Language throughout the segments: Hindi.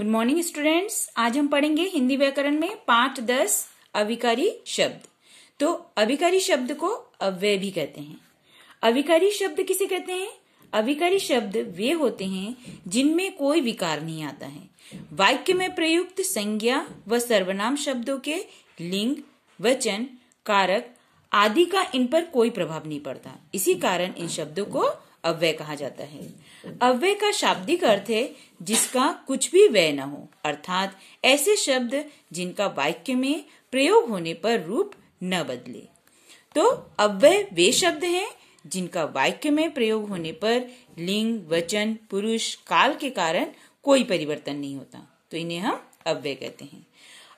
गुड मॉर्निंग स्टूडेंट्स आज हम पढ़ेंगे हिंदी व्याकरण में पाठ दस अविकारी शब्द तो अविकारी शब्द को अव्यय भी कहते हैं अविकारी शब्द किसे कहते हैं अविकारी शब्द वे होते हैं जिनमें कोई विकार नहीं आता है वाक्य में प्रयुक्त संज्ञा व सर्वनाम शब्दों के लिंग वचन कारक आदि का इन पर कोई प्रभाव नहीं पड़ता इसी कारण इन शब्दों को अव्यय कहा जाता है अव्यय का शाब्दिक अर्थ है जिसका कुछ भी व्यय न हो अर्थात ऐसे शब्द जिनका वाक्य में प्रयोग होने पर रूप न बदले तो अव्यय वे शब्द हैं जिनका वाक्य में प्रयोग होने पर लिंग वचन पुरुष काल के कारण कोई परिवर्तन नहीं होता तो इन्हें हम अव्यय कहते हैं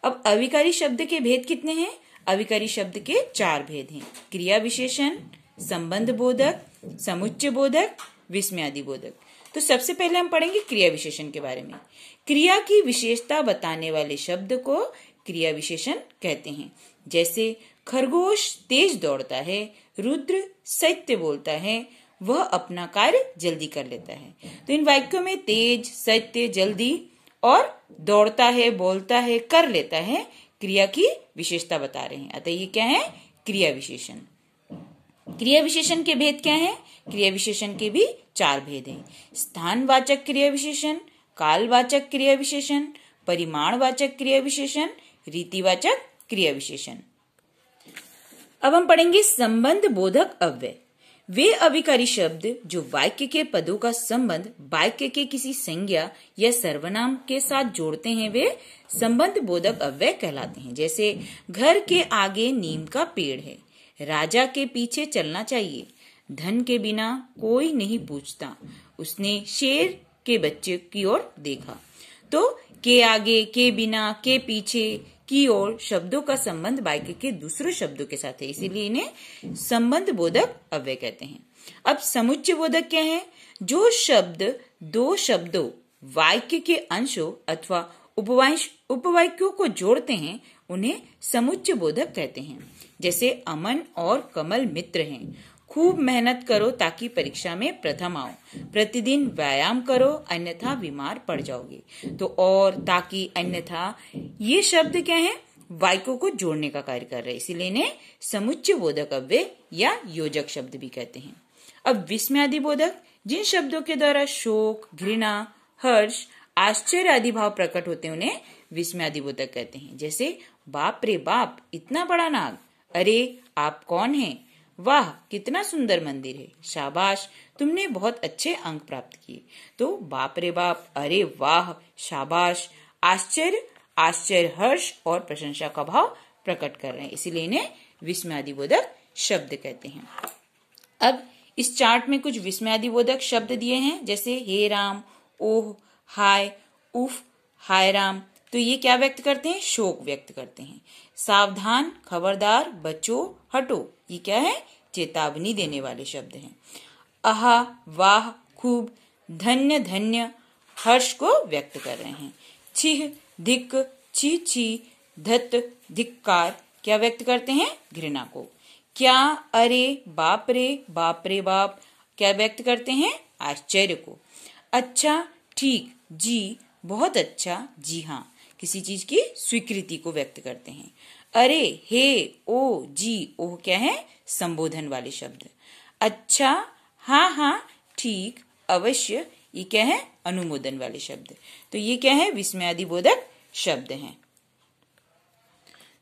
अब अविकारी शब्द के भेद कितने हैं अविकारी शब्द के चार भेद हैं क्रिया विशेषण संबंध बोधक समुच्च बोधक विस्मयादि बोधक तो सबसे पहले हम पढ़ेंगे क्रिया विशेषण के बारे में क्रिया की विशेषता बताने वाले शब्द को क्रिया विशेषण कहते हैं जैसे खरगोश तेज दौड़ता है रुद्र सत्य बोलता है वह अपना कार्य जल्दी कर लेता है तो इन वाक्यों में तेज सत्य जल्दी और दौड़ता है बोलता है कर लेता है क्रिया की विशेषता बता रहे हैं अतः ये क्या है क्रिया विशेषण क्रिया विशेषण के भेद क्या हैं क्रिया विशेषण के भी चार भेद हैं स्थानवाचक क्रिया विशेषण कालवाचक क्रिया विशेषण परिमाणवाचक क्रिया विशेषण रीतिवाचक क्रिया विशेषण अब हम पढ़ेंगे संबंध बोधक अव्यय वे अविकारी शब्द जो वाक्य के पदों का संबंध वाक्य के किसी संज्ञा या सर्वनाम के साथ जोड़ते हैं वे संबंध बोधक अव्यय कहलाते हैं जैसे घर के आगे नीम का पेड़ है राजा के पीछे चलना चाहिए धन के बिना कोई नहीं पूछता उसने शेर के बच्चे की ओर देखा तो के आगे के बिना के पीछे की ओर शब्दों का संबंध वाक्य के दूसरे शब्दों के साथ है इसीलिए इन्हें संबंध बोधक अव्यय कहते हैं अब समुच्च बोधक क्या है जो शब्द दो शब्दों वाक्य के अंशों अथवा उपवांश उपवाक्यों को जोड़ते हैं उन्हें समुच्च बोधक कहते हैं जैसे अमन और कमल मित्र हैं खूब मेहनत करो ताकि परीक्षा में प्रथम आओ प्रतिदिन व्यायाम करो अन्यथा बीमार पड़ जाओगे तो और ताकि अन्यथा ये शब्द क्या है वाक्यों को जोड़ने का कार्य कर रहे इसीलिए इन्हें समुच्च बोधक अव्य या योजक शब्द भी कहते हैं अब विस्म्यादि बोधक जिन शब्दों के द्वारा शोक घृणा हर्ष आश्चर्य आदि भाव प्रकट होते हैं उन्हें विस्मय आदि बोधक कहते हैं जैसे बाप रे बाप इतना बड़ा नाग अरे आप कौन हैं वाह कितना सुंदर मंदिर है शाबाश तुमने बहुत अच्छे अंक प्राप्त किए तो बाप रे बाप अरे वाह शाबाश आश्चर्य आश्चर्य हर्ष और प्रशंसा का भाव प्रकट कर रहे हैं इसीलिए इन्हें विस्मयादिबोधक शब्द कहते हैं अब इस चार्ट में कुछ विस्मयादिबोधक शब्द दिए हैं जैसे हे राम ओह हाय उफ हाय राम तो ये क्या व्यक्त करते हैं शोक व्यक्त करते हैं सावधान खबरदार बचो हटो ये क्या है चेतावनी देने वाले शब्द हैं अहा वाह खूब धन्य धन्य हर्ष को व्यक्त कर रहे हैं छिह धिक छी छी धत धिक्कार क्या व्यक्त करते हैं घृणा को क्या अरे बाप रे बाप रे बाप क्या व्यक्त करते हैं आश्चर्य को अच्छा ठीक जी बहुत अच्छा जी हाँ किसी चीज की स्वीकृति को व्यक्त करते हैं अरे हे ओ जी ओह क्या है संबोधन वाले शब्द अच्छा हाँ हाँ ठीक अवश्य ये क्या है अनुमोदन वाले शब्द तो ये क्या है विस्मयादि बोधक शब्द हैं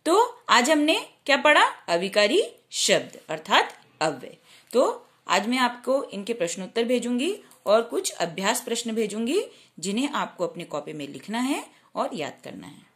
तो आज हमने क्या पढ़ा अविकारी शब्द अर्थात अव्यय तो आज मैं आपको इनके प्रश्नोत्तर भेजूंगी और कुछ अभ्यास प्रश्न भेजूंगी जिन्हें आपको अपनी कॉपी में लिखना है और याद करना है